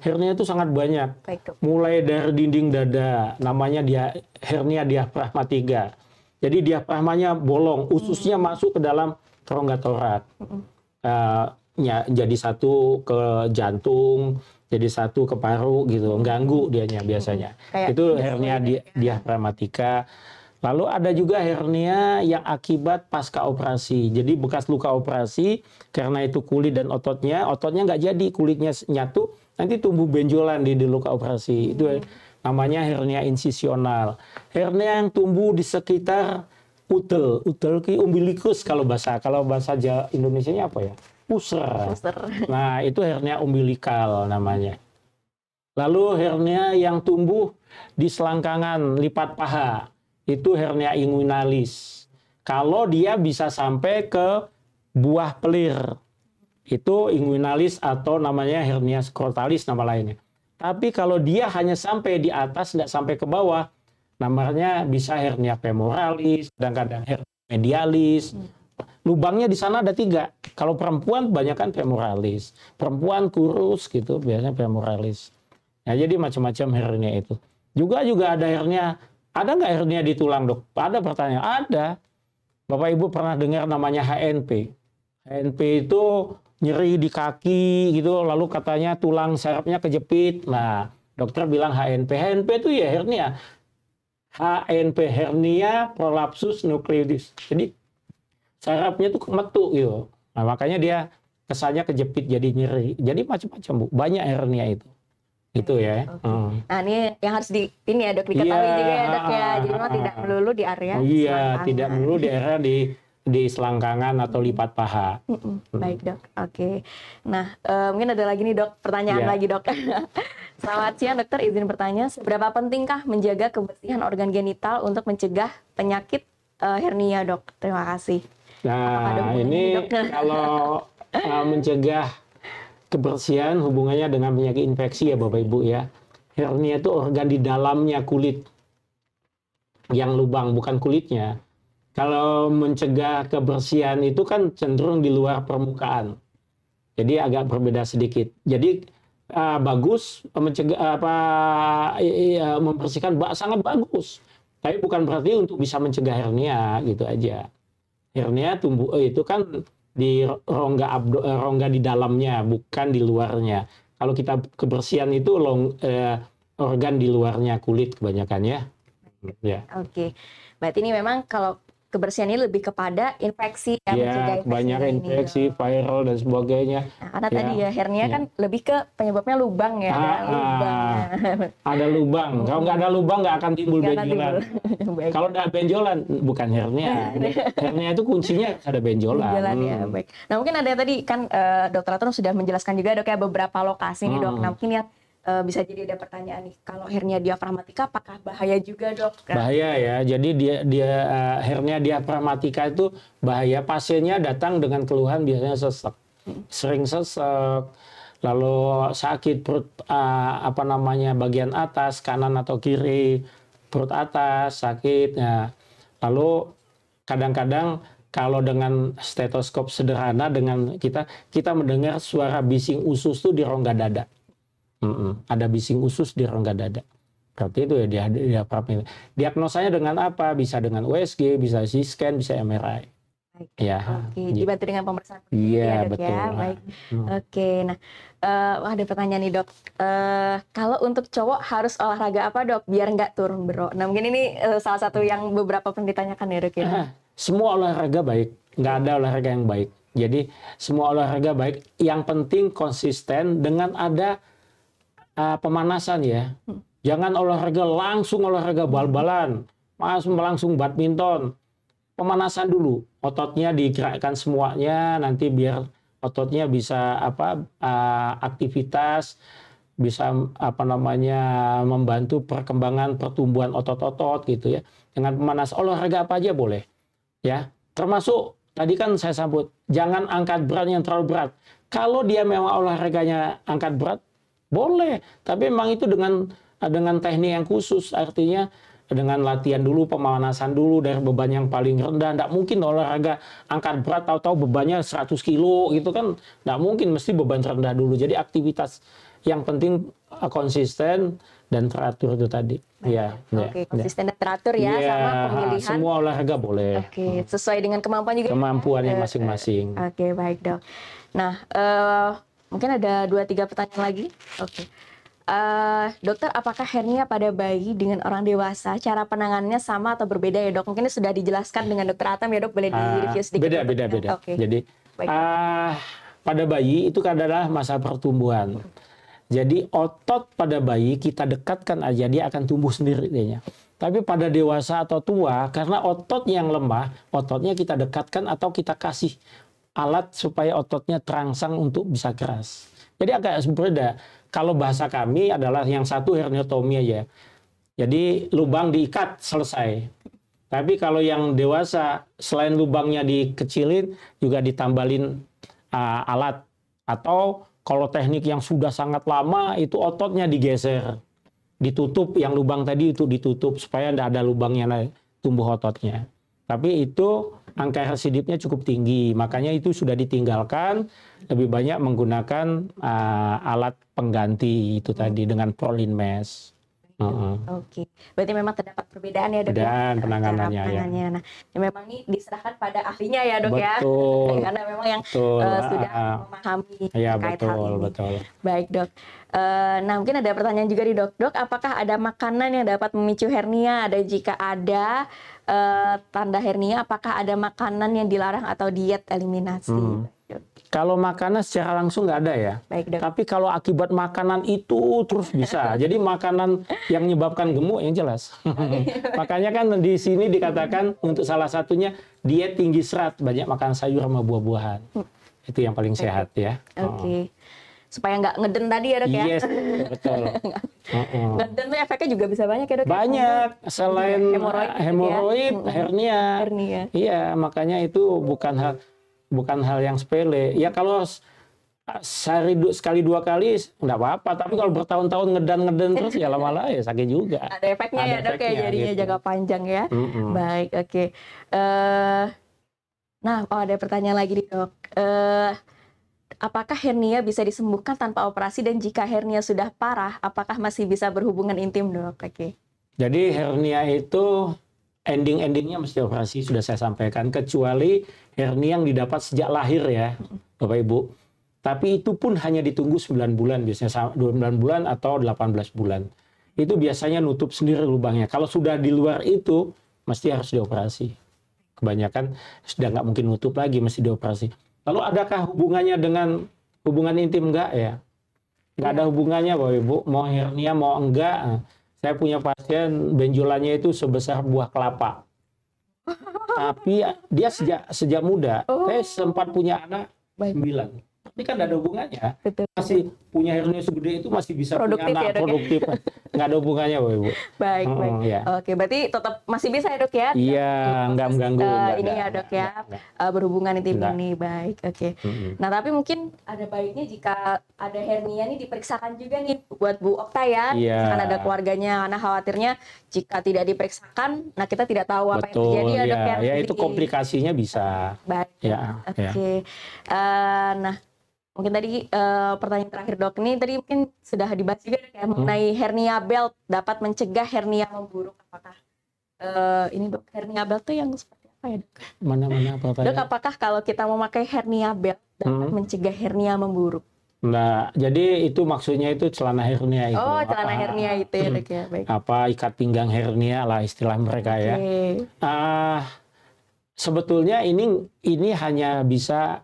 Hernia itu sangat banyak. Baik, dok. Mulai dari dinding dada, namanya dia hernia diafragma 3. Jadi diafragmanya bolong, ususnya hmm. masuk ke dalam kerongga torak. Hmm. Uh, eh, ya, jadi satu ke jantung, jadi satu ke paru gitu, ganggu dianya hmm. biasanya. Kayak itu hernia dia, diaframatika. Lalu ada juga hernia yang akibat pasca operasi. Jadi bekas luka operasi karena itu kulit dan ototnya, ototnya nggak jadi, kulitnya nyatu, nanti tumbuh benjolan di, di luka operasi. Itu hmm. namanya hernia insisional. Hernia yang tumbuh di sekitar utel, utel ki umbilikus kalau bahasa kalau bahasa Indonesia apa ya? puser. [laughs] Nah, itu hernia umbilikal namanya. Lalu hernia yang tumbuh di selangkangan lipat paha, itu hernia inguinalis. Kalau dia bisa sampai ke buah pelir, itu inguinalis atau namanya hernia skrotalis nama lainnya. Tapi kalau dia hanya sampai di atas, tidak sampai ke bawah, namanya bisa hernia femoralis, kadang-kadang hernia medialis, hmm lubangnya di sana ada tiga. Kalau perempuan kebanyakan femoralis, perempuan kurus gitu biasanya femoralis. Ya nah, jadi macam-macam hernia itu. Juga juga ada hernia, ada nggak hernia di tulang dok? Ada pertanyaan, ada. Bapak Ibu pernah dengar namanya HNP. HNP itu nyeri di kaki gitu, lalu katanya tulang sarafnya kejepit. Nah, dokter bilang HNP. HNP itu ya hernia. HNP hernia prolapsus nukleus. Jadi sarafnya tuh metu gitu. Nah, makanya dia kesannya kejepit jadi nyeri. Jadi macam-macam Bu. Banyak hernia itu. Itu ya. Okay. Hmm. Nah, ini yang harus di ini ya Dok diketahui yeah. juga ya Dok ya. Jadi memang tidak melulu di area Iya, tidak melulu di area di di selangkangan atau lipat paha. Mm Baik, Dok. Oke. Okay. Nah, uh, mungkin ada lagi nih, Dok, pertanyaan yeah. lagi, Dok. [laughs] Selamat siang, Dokter. Izin bertanya, seberapa pentingkah menjaga kebersihan organ genital untuk mencegah penyakit uh, hernia, Dok? Terima kasih. Nah, ini [laughs] kalau [laughs] uh, mencegah kebersihan hubungannya dengan penyakit infeksi ya Bapak Ibu ya. Hernia itu organ di dalamnya kulit yang lubang bukan kulitnya. Kalau mencegah kebersihan itu kan cenderung di luar permukaan. Jadi agak berbeda sedikit. Jadi uh, bagus mencegah apa iya, membersihkan sangat bagus. Tapi bukan berarti untuk bisa mencegah hernia gitu aja hernia tumbuh eh, itu kan di rongga abdo, eh, rongga di dalamnya bukan di luarnya. Kalau kita kebersihan itu long, eh, organ di luarnya kulit kebanyakan Ya. ya. Oke. Berarti ini memang kalau kebersihan ini lebih kepada infeksi ya, ya infeksi banyak infeksi viral dan sebagainya nah, karena ya. tadi ya hernia ya. Iya. kan lebih ke penyebabnya lubang ya ah, ah. ada lubang ah, ada lubang kalau nggak ada lubang nggak akan timbul gak benjolan timbul. [laughs] kalau ada benjolan bukan hernia ya, gitu. [laughs] hernia itu kuncinya ada benjolan, benjolan ya, hmm. ya baik nah mungkin ada tadi kan uh, dokter Atun sudah menjelaskan juga ada ya, kayak beberapa lokasi hmm. nih dok hmm. nah mungkin ya, uh, bisa jadi ada pertanyaan nih kalau hernia diafragmatika apakah bahaya juga dok? Bahaya ya. Jadi dia dia uh, eh, hernia diafragmatika itu bahaya pasiennya datang dengan keluhan biasanya sesek, hmm. sering sesek, lalu sakit perut uh, apa namanya bagian atas kanan atau kiri perut atas sakit. Ya. lalu kadang-kadang kalau dengan stetoskop sederhana dengan kita kita mendengar suara bising usus tuh di rongga dada Mm-mm. Ada bising usus di rongga dada. Berarti itu ya dia dia ini? Diagnosanya dengan apa? Bisa dengan USG, bisa CT scan, bisa MRI. Baik. Ya. Oke, okay. Gitu. dibantu dengan pemeriksaan. Iya, ya, ya. betul. Ya. Baik. Hmm. Oke, okay. nah uh, ada pertanyaan nih, Dok. Uh, kalau untuk cowok harus olahraga apa, Dok, biar nggak turun bro? Nah, mungkin ini uh, salah satu yang beberapa pun ditanyakan ya, Dok ya. Eh, semua olahraga baik, nggak ada olahraga yang baik. Jadi semua olahraga baik, yang penting konsisten dengan ada uh, pemanasan ya. Hmm. Jangan olahraga langsung olahraga bal-balan, langsung langsung badminton. Pemanasan dulu, ototnya digerakkan semuanya nanti biar ototnya bisa apa uh, aktivitas bisa apa namanya membantu perkembangan pertumbuhan otot-otot gitu ya dengan pemanas olahraga apa aja boleh ya termasuk tadi kan saya sambut jangan angkat berat yang terlalu berat kalau dia memang olahraganya angkat berat boleh, tapi memang itu dengan dengan teknik yang khusus artinya dengan latihan dulu, pemanasan dulu dari beban yang paling rendah. Tidak mungkin olahraga angkat berat tahu-tahu bebannya 100 kilo gitu kan. Tidak mungkin, mesti beban rendah dulu. Jadi aktivitas yang penting eh, konsisten dan teratur itu tadi. Ya, ya, Oke, ya. konsisten dan teratur ya, ya sama pemilihan. Semua olahraga boleh. Oke, sesuai dengan kemampuan juga. Kemampuannya eh, masing-masing. Eh, oke, baik dok. Nah, uh, Mungkin ada dua tiga pertanyaan lagi. Oke. Okay. Uh, eh, dokter, apakah hernia pada bayi dengan orang dewasa cara penanganannya sama atau berbeda ya dok? Mungkin ini sudah dijelaskan dengan dokter Atam ya dok, boleh di ah, review sedikit. Beda, beda, ya? beda. Okay. Jadi Uh, pada bayi itu adalah masa pertumbuhan. Jadi otot pada bayi kita dekatkan aja dia akan tumbuh sendiri dia. Tapi pada dewasa atau tua karena otot yang lemah, ototnya kita dekatkan atau kita kasih alat supaya ototnya terangsang untuk bisa keras. Jadi agak berbeda. Kalau bahasa kami adalah yang satu herniotomi aja. Ya. Jadi lubang diikat selesai. Tapi kalau yang dewasa selain lubangnya dikecilin juga ditambalin uh, alat atau kalau teknik yang sudah sangat lama itu ototnya digeser, ditutup yang lubang tadi itu ditutup supaya tidak ada lubangnya tumbuh ototnya. Tapi itu angka residipnya cukup tinggi. Makanya itu sudah ditinggalkan lebih banyak menggunakan uh, alat pengganti itu tadi dengan prolin mesh. Uh huh Oke, okay. berarti memang terdapat perbedaan ya dok ya? perbedaan penanganannya, penanganannya. Ya. Nah, ya memang ini diserahkan pada ahlinya ya dok ya. betul. ya, [laughs] karena memang yang betul. Uh, sudah uh, memahami ya, betul, Betul. Baik dok. Uh, nah mungkin ada pertanyaan juga di dok dok, apakah ada makanan yang dapat memicu hernia? Ada jika ada, uh, tanda hernia apakah ada makanan yang dilarang atau diet eliminasi hmm. Kalau makanan secara langsung nggak ada ya. Baik, Tapi kalau akibat makanan itu terus bisa. [laughs] Jadi makanan yang menyebabkan gemuk yang jelas. [laughs] Makanya kan di sini dikatakan untuk salah satunya diet tinggi serat, banyak makan sayur sama buah-buahan. Hmm. Itu yang paling sehat ya. Oke. Okay. Hmm. Oh supaya nggak ngeden tadi ya dok ya yes betul [laughs] ngeden tuh efeknya juga bisa banyak ya dok ya? banyak iya, gitu ya? selain hemoroid, hemoroid ya? hernia hernia iya makanya itu bukan hal bukan hal yang sepele ya kalau sehari du sekali dua kali nggak apa-apa tapi kalau bertahun-tahun ngedan ngeden terus ya lama-lama ya sakit juga ada efeknya ya, ada ya dok ya jadinya gitu. jangka panjang ya mm -mm. baik oke okay. uh, eh, nah oh ada pertanyaan lagi nih dok uh, apakah hernia bisa disembuhkan tanpa operasi dan jika hernia sudah parah, apakah masih bisa berhubungan intim dok? Oke. Okay. Jadi hernia itu ending-endingnya mesti operasi sudah saya sampaikan kecuali hernia yang didapat sejak lahir ya Bapak Ibu. Tapi itu pun hanya ditunggu 9 bulan biasanya 9 bulan atau 18 bulan. Itu biasanya nutup sendiri lubangnya. Kalau sudah di luar itu mesti harus dioperasi. Kebanyakan sudah nggak mungkin nutup lagi mesti dioperasi. Lalu adakah hubungannya dengan hubungan intim enggak ya? Enggak ada hubungannya Bapak Ibu, mau hernia mau enggak. Saya punya pasien benjolannya itu sebesar buah kelapa. [laughs] Tapi dia sejak sejak muda, oh. saya sempat punya anak Baik tapi kan ada hubungannya Betul. masih punya hernia segede itu masih bisa produktif punya anak ya, produktif nggak ada hubungannya bu ibu baik hmm, baik ya. oke berarti tetap masih bisa ya dok ya iya nggak mengganggu uh, ini ya dok ya enggak, Uh, eh, berhubungan itu ini baik oke okay. mm -hmm. nah tapi mungkin ada baiknya jika ada hernia ini diperiksakan juga nih buat bu Okta ya iya. karena ada keluarganya karena khawatirnya jika tidak diperiksakan nah kita tidak tahu apa Betul, yang terjadi ya, dok ya iya. ya itu komplikasinya bisa baik ya oke okay. ya. uh, nah mungkin tadi uh, pertanyaan terakhir dok ini tadi mungkin sudah dibahas juga ya hmm. mengenai hernia belt dapat mencegah hernia memburuk apakah uh, ini dok hernia belt tuh yang seperti apa ya dok? Mana mana apa Dok apakah kalau kita memakai hernia belt dapat hmm. mencegah hernia memburuk? Nah, jadi itu maksudnya itu celana hernia itu. Oh, celana apa, hernia itu ya, dok ya. Hmm. Baik. Apa ikat pinggang hernia lah istilah mereka okay. ya. Ah, uh, sebetulnya ini ini hanya bisa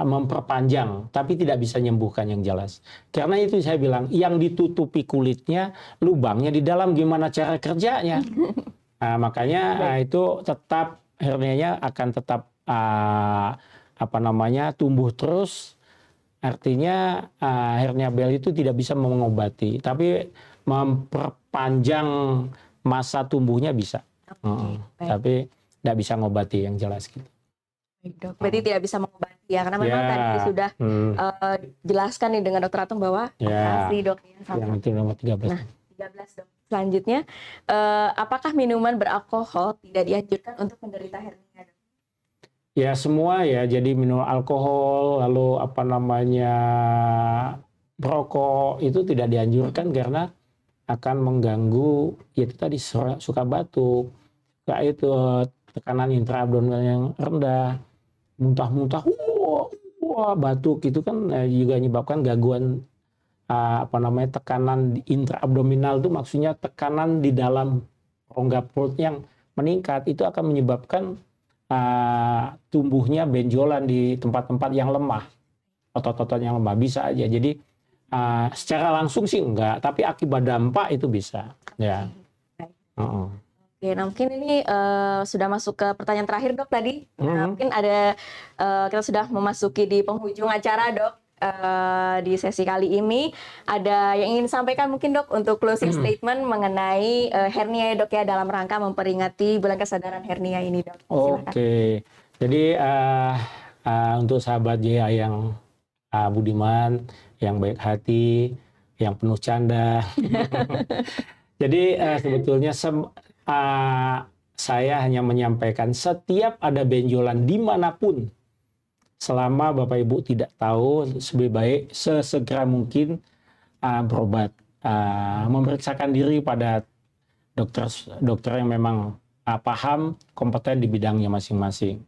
Eh, memperpanjang, tapi tidak bisa menyembuhkan yang jelas. Karena itu saya bilang, yang ditutupi kulitnya, lubangnya di dalam gimana cara kerjanya. [laughs] Nah, makanya eh, itu tetap hernianya akan tetap uh, apa namanya tumbuh terus. Artinya uh, hernia bel itu tidak bisa mengobati, tapi memperpanjang masa tumbuhnya bisa. Okay, uh, tapi tidak bisa mengobati yang jelas gitu. Berarti mm. tidak bisa mengobati ya karena memang yeah. tadi sudah hmm. uh, eh, jelaskan nih dengan dokter Atung bahwa yeah. Ya. dok ya, yang nomor 13. Nah, 13 dok. Selanjutnya, uh, apakah minuman beralkohol tidak dianjurkan untuk penderita hernia? Ya semua ya, jadi minum alkohol, lalu apa namanya rokok itu tidak dianjurkan karena akan mengganggu ya itu tadi suka batuk, kayak itu tekanan intraabdominal yang rendah, muntah-muntah, uh, semua batuk itu kan eh, juga menyebabkan gangguan eh, apa namanya tekanan intraabdominal itu maksudnya tekanan di dalam rongga perut yang meningkat itu akan menyebabkan uh, tumbuhnya benjolan di tempat-tempat yang lemah otot-otot yang lemah bisa aja jadi uh, secara langsung sih enggak tapi akibat dampak itu bisa ya. Uh -uh. Oke, nah mungkin ini uh, sudah masuk ke pertanyaan terakhir dok tadi. mm -hmm. mungkin ada uh, kita sudah memasuki di penghujung acara dok uh, di sesi kali ini. Ada yang ingin sampaikan mungkin dok untuk closing mm -hmm. statement mengenai uh, hernia ya, dok ya dalam rangka memperingati bulan kesadaran hernia ini dok. Oke, jadi uh, uh, untuk sahabat ya yang uh, budiman, yang baik hati, yang penuh canda. [laughs] [laughs] Jadi uh, sebetulnya sem uh, saya hanya menyampaikan setiap ada benjolan dimanapun, selama Bapak Ibu tidak tahu, lebih baik sesegera mungkin uh, berobat, uh, memeriksakan diri pada dokter dokter yang memang uh, paham, kompeten di bidangnya masing-masing.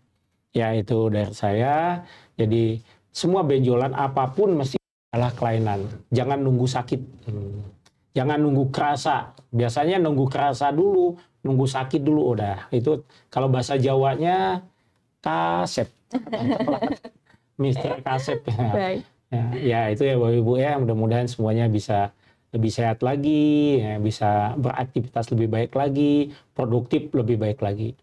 Ya itu dari saya. Jadi semua benjolan apapun mesti adalah kelainan. Jangan nunggu sakit. Hmm. Jangan nunggu kerasa. Biasanya nunggu kerasa dulu nunggu sakit dulu udah itu kalau bahasa Jawanya kasep [laughs] Mister kasep ya. ya ya itu ya bapak ibu ya mudah-mudahan semuanya bisa lebih sehat lagi ya, bisa beraktivitas lebih baik lagi produktif lebih baik lagi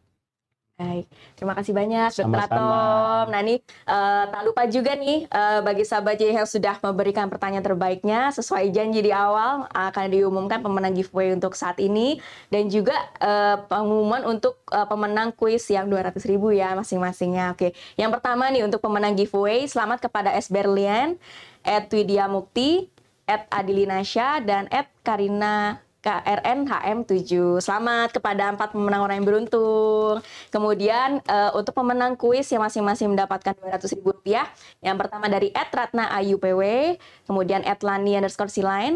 Baik, terima kasih banyak Dokter Tom Nah ini uh, tak lupa juga nih uh, bagi sahabat J yang sudah memberikan pertanyaan terbaiknya sesuai janji di awal akan diumumkan pemenang giveaway untuk saat ini dan juga uh, pengumuman untuk uh, pemenang kuis yang 200 ribu ya masing-masingnya. Oke, yang pertama nih untuk pemenang giveaway selamat kepada S Berlian, Ed Widya Mukti, Ed Adilinasya dan Ed Karina KRN HM7. Selamat kepada empat pemenang orang yang beruntung. Kemudian uh, untuk pemenang kuis yang masing-masing mendapatkan Rp200.000. Yang pertama dari Ed Ratna @ratna_ayupw, kemudian Ed Lani underscore @lani_silain,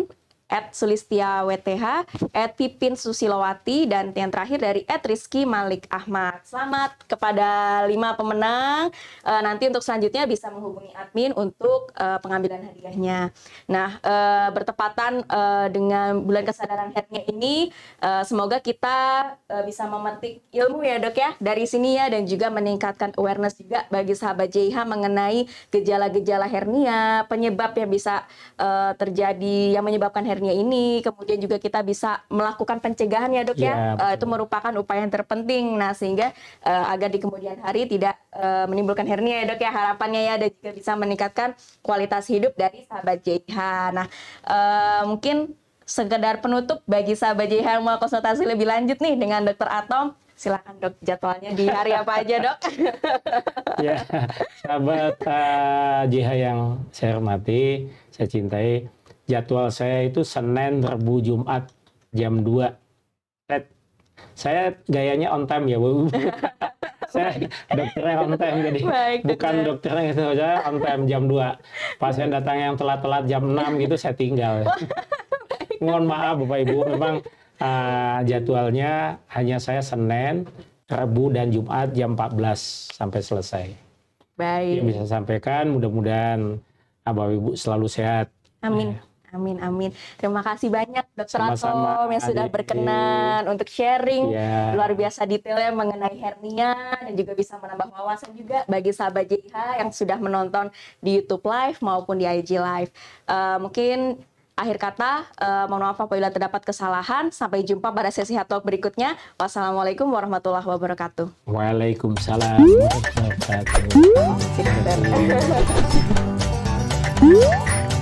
at Sulistia WTH, at Pipin Susilowati, dan yang terakhir dari at Rizky Malik Ahmad. Selamat kepada lima pemenang. E, nanti untuk selanjutnya bisa menghubungi admin untuk e, pengambilan hadiahnya. Nah, e, bertepatan e, dengan bulan kesadaran headnya ini, e, semoga kita e, bisa memetik ilmu ya dok ya dari sini ya, dan juga meningkatkan awareness juga bagi sahabat JH mengenai gejala-gejala hernia, penyebab yang bisa e, terjadi, yang menyebabkan hernia ini. Kemudian juga kita bisa melakukan pencegahan ya dok ya. ya. Uh, itu merupakan upaya yang terpenting. Nah sehingga uh, agar di kemudian hari tidak uh, menimbulkan hernia ya dok ya harapannya ya dan juga bisa meningkatkan kualitas hidup dari sahabat JH. Nah uh, mungkin sekedar penutup bagi sahabat JH yang mau konsultasi lebih lanjut nih dengan dokter Atom silakan dok jadwalnya di hari apa aja dok [laughs] ya sahabat uh, JH yang saya hormati saya cintai jadwal saya itu Senin, Rabu, Jumat jam 2. Saya, saya gayanya on time ya, Bu. [laughs] saya dokternya on time jadi Baik, bukan dokternya itu saya on time jam 2. Pasien datang yang telat-telat jam 6 gitu saya tinggal. Mohon maaf Bapak Ibu, memang uh, jadwalnya hanya saya Senin, Rabu dan Jumat jam 14 sampai selesai. Baik. Yang bisa sampaikan mudah-mudahan Bapak Ibu selalu sehat. Amin. Ya. Amin amin. Terima kasih banyak Dokter Atom yang sudah berkenan untuk sharing yeah. luar biasa detailnya mengenai hernia dan juga bisa menambah wawasan juga bagi sahabat JH yang sudah menonton di YouTube Live maupun di IG Live. Uh, mungkin akhir kata, uh, mohon maaf apabila terdapat kesalahan. Sampai jumpa pada sesi hot talk berikutnya. Wassalamualaikum warahmatullahi wabarakatuh. Waalaikumsalam warahmatullahi [laughs] wabarakatuh.